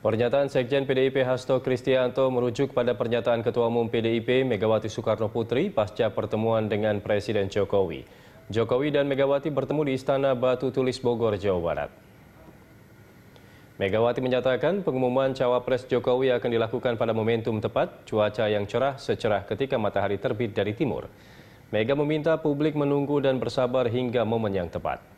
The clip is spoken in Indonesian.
Pernyataan Sekjen PDIP Hasto Kristianto merujuk pada pernyataan Ketua Umum PDIP Megawati Soekarno Putri pasca pertemuan dengan Presiden Jokowi. Jokowi dan Megawati bertemu di Istana Batu Tulis Bogor, Jawa Barat. Megawati menyatakan pengumuman cawapres Jokowi akan dilakukan pada momentum tepat, cuaca yang cerah secerah ketika matahari terbit dari timur. Mega meminta publik menunggu dan bersabar hingga momen yang tepat.